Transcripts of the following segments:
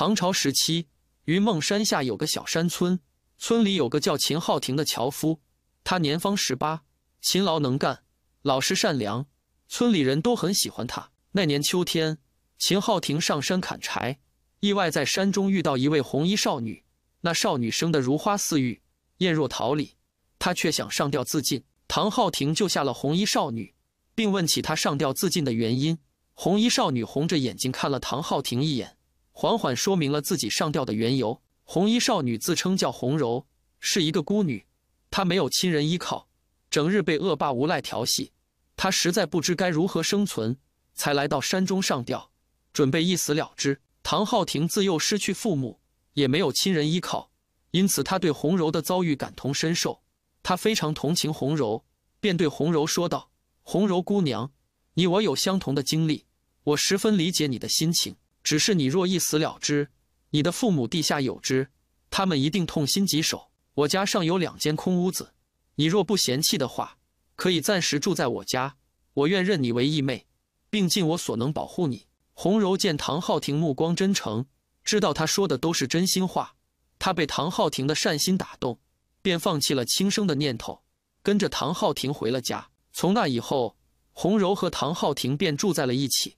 唐朝时期，云梦山下有个小山村，村里有个叫秦浩亭的樵夫，他年方十八，勤劳能干，老实善良，村里人都很喜欢他。那年秋天，秦浩亭上山砍柴，意外在山中遇到一位红衣少女。那少女生得如花似玉，艳若桃李，她却想上吊自尽。唐浩庭救下了红衣少女，并问起她上吊自尽的原因。红衣少女红着眼睛看了唐浩庭一眼。缓缓说明了自己上吊的缘由。红衣少女自称叫红柔，是一个孤女，她没有亲人依靠，整日被恶霸无赖调戏，她实在不知该如何生存，才来到山中上吊，准备一死了之。唐昊庭自幼失去父母，也没有亲人依靠，因此他对红柔的遭遇感同身受，他非常同情红柔，便对红柔说道：“红柔姑娘，你我有相同的经历，我十分理解你的心情。”只是你若一死了之，你的父母地下有知，他们一定痛心疾首。我家尚有两间空屋子，你若不嫌弃的话，可以暂时住在我家。我愿认你为义妹，并尽我所能保护你。红柔见唐浩庭目光真诚，知道他说的都是真心话，她被唐浩庭的善心打动，便放弃了轻生的念头，跟着唐浩庭回了家。从那以后，红柔和唐浩庭便住在了一起。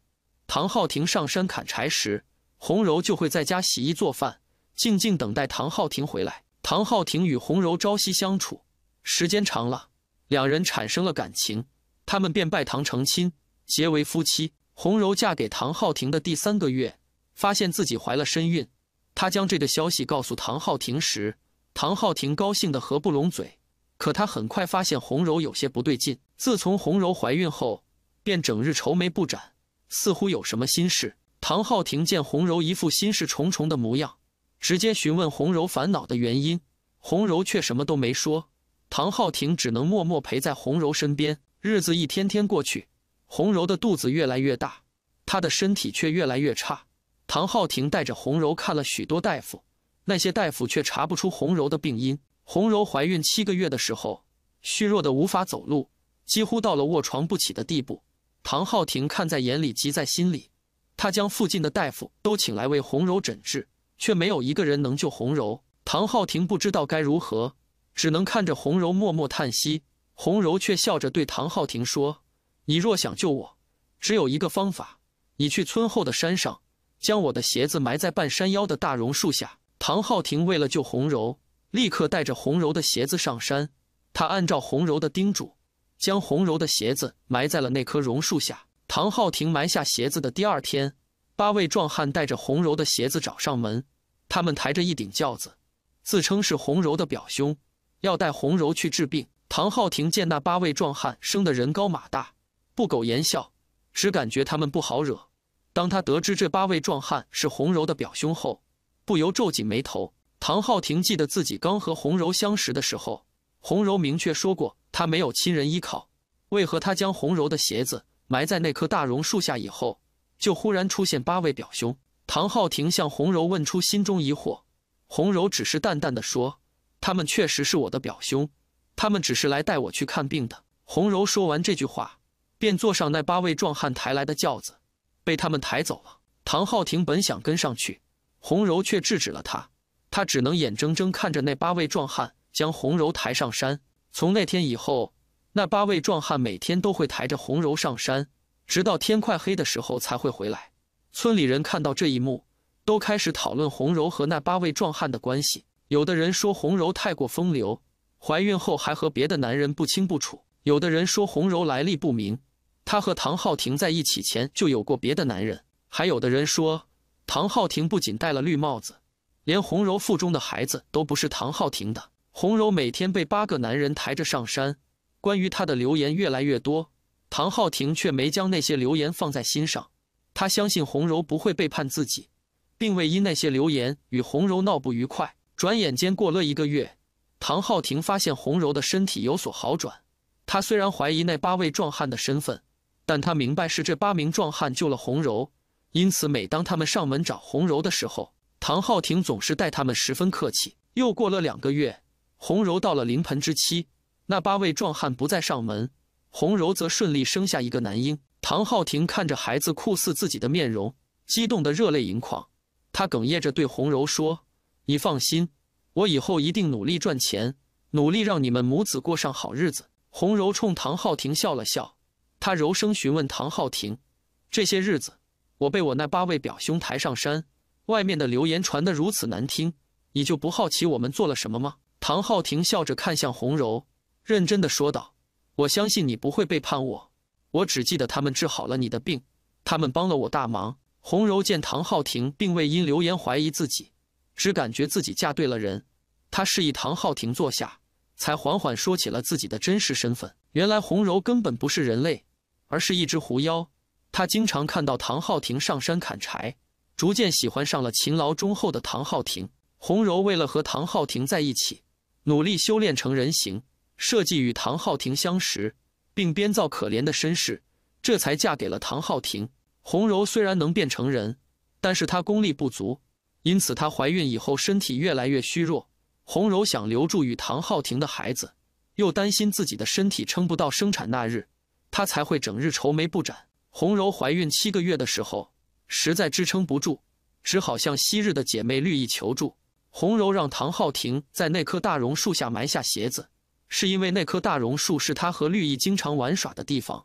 唐浩庭上山砍柴时，红柔就会在家洗衣做饭，静静等待唐浩庭回来。唐浩庭与红柔朝夕相处，时间长了，两人产生了感情，他们便拜堂成亲，结为夫妻。红柔嫁给唐浩庭的第三个月，发现自己怀了身孕。她将这个消息告诉唐浩庭时，唐浩庭高兴得合不拢嘴。可他很快发现红柔有些不对劲，自从红柔怀孕后，便整日愁眉不展。似乎有什么心事。唐浩庭见红柔一副心事重重的模样，直接询问红柔烦恼的原因。红柔却什么都没说，唐浩庭只能默默陪在红柔身边。日子一天天过去，红柔的肚子越来越大，她的身体却越来越差。唐浩庭带着红柔看了许多大夫，那些大夫却查不出红柔的病因。红柔怀孕七个月的时候，虚弱的无法走路，几乎到了卧床不起的地步。唐浩廷看在眼里，急在心里。他将附近的大夫都请来为红柔诊治，却没有一个人能救红柔。唐浩廷不知道该如何，只能看着红柔默默叹息。红柔却笑着对唐浩廷说：“你若想救我，只有一个方法，你去村后的山上，将我的鞋子埋在半山腰的大榕树下。”唐浩廷为了救红柔，立刻带着红柔的鞋子上山。他按照红柔的叮嘱。将红柔的鞋子埋在了那棵榕树下。唐浩廷埋下鞋子的第二天，八位壮汉带着红柔的鞋子找上门。他们抬着一顶轿子，自称是红柔的表兄，要带红柔去治病。唐浩廷见那八位壮汉生得人高马大，不苟言笑，只感觉他们不好惹。当他得知这八位壮汉是红柔的表兄后，不由皱紧眉头。唐浩廷记得自己刚和红柔相识的时候。红柔明确说过，她没有亲人依靠，为何她将红柔的鞋子埋在那棵大榕树下以后，就忽然出现八位表兄？唐浩庭向红柔问出心中疑惑，红柔只是淡淡的说：“他们确实是我的表兄，他们只是来带我去看病的。”红柔说完这句话，便坐上那八位壮汉抬来的轿子，被他们抬走了。唐浩庭本想跟上去，红柔却制止了他，他只能眼睁睁看着那八位壮汉。将红柔抬上山。从那天以后，那八位壮汉每天都会抬着红柔上山，直到天快黑的时候才会回来。村里人看到这一幕，都开始讨论红柔和那八位壮汉的关系。有的人说红柔太过风流，怀孕后还和别的男人不清不楚；有的人说红柔来历不明，她和唐浩庭在一起前就有过别的男人；还有的人说唐浩庭不仅戴了绿帽子，连红柔腹中的孩子都不是唐浩庭的。红柔每天被八个男人抬着上山，关于她的留言越来越多。唐浩庭却没将那些留言放在心上，他相信红柔不会背叛自己，并未因那些留言与红柔闹不愉快。转眼间过了一个月，唐浩庭发现红柔的身体有所好转。他虽然怀疑那八位壮汉的身份，但他明白是这八名壮汉救了红柔，因此每当他们上门找红柔的时候，唐浩庭总是待他们十分客气。又过了两个月。红柔到了临盆之期，那八位壮汉不再上门，红柔则顺利生下一个男婴。唐浩庭看着孩子酷似自己的面容，激动得热泪盈眶。他哽咽着对红柔说：“你放心，我以后一定努力赚钱，努力让你们母子过上好日子。”红柔冲唐浩庭笑了笑，她柔声询问唐浩庭：“这些日子，我被我那八位表兄抬上山，外面的流言传得如此难听，你就不好奇我们做了什么吗？”唐浩廷笑着看向红柔，认真的说道：“我相信你不会背叛我。我只记得他们治好了你的病，他们帮了我大忙。”红柔见唐浩廷并未因流言怀疑自己，只感觉自己嫁对了人。他示意唐浩廷坐下，才缓缓说起了自己的真实身份。原来红柔根本不是人类，而是一只狐妖。她经常看到唐浩廷上山砍柴，逐渐喜欢上了勤劳忠厚的唐浩廷。红柔为了和唐浩廷在一起。努力修炼成人形，设计与唐昊庭相识，并编造可怜的身世，这才嫁给了唐昊庭。红柔虽然能变成人，但是她功力不足，因此她怀孕以后身体越来越虚弱。红柔想留住与唐昊庭的孩子，又担心自己的身体撑不到生产那日，她才会整日愁眉不展。红柔怀孕七个月的时候，实在支撑不住，只好向昔日的姐妹绿意求助。红柔让唐昊霆在那棵大榕树下埋下鞋子，是因为那棵大榕树是他和绿意经常玩耍的地方，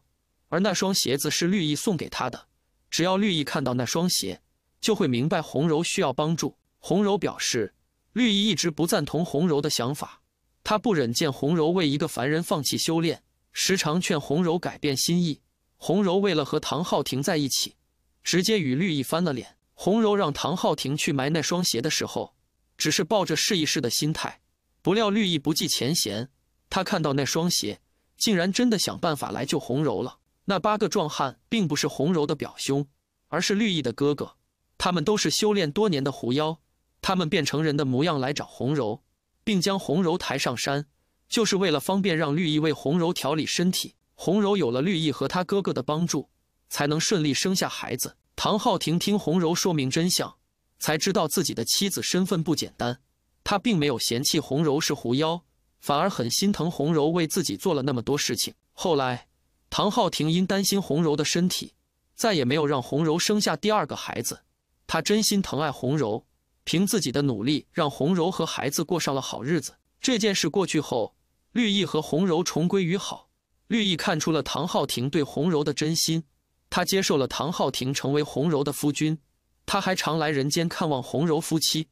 而那双鞋子是绿意送给他的。只要绿意看到那双鞋，就会明白红柔需要帮助。红柔表示，绿意一直不赞同红柔的想法，他不忍见红柔为一个凡人放弃修炼，时常劝红柔改变心意。红柔为了和唐昊霆在一起，直接与绿意翻了脸。红柔让唐昊霆去埋那双鞋的时候。只是抱着试一试的心态，不料绿意不计前嫌。他看到那双鞋，竟然真的想办法来救红柔了。那八个壮汉并不是红柔的表兄，而是绿意的哥哥。他们都是修炼多年的狐妖，他们变成人的模样来找红柔，并将红柔抬上山，就是为了方便让绿意为红柔调理身体。红柔有了绿意和他哥哥的帮助，才能顺利生下孩子。唐昊霆听红柔说明真相。才知道自己的妻子身份不简单，他并没有嫌弃红柔是狐妖，反而很心疼红柔为自己做了那么多事情。后来，唐浩庭因担心红柔的身体，再也没有让红柔生下第二个孩子。他真心疼爱红柔，凭自己的努力让红柔和孩子过上了好日子。这件事过去后，绿意和红柔重归于好。绿意看出了唐浩庭对红柔的真心，他接受了唐浩庭成为红柔的夫君。他还常来人间看望红柔夫妻。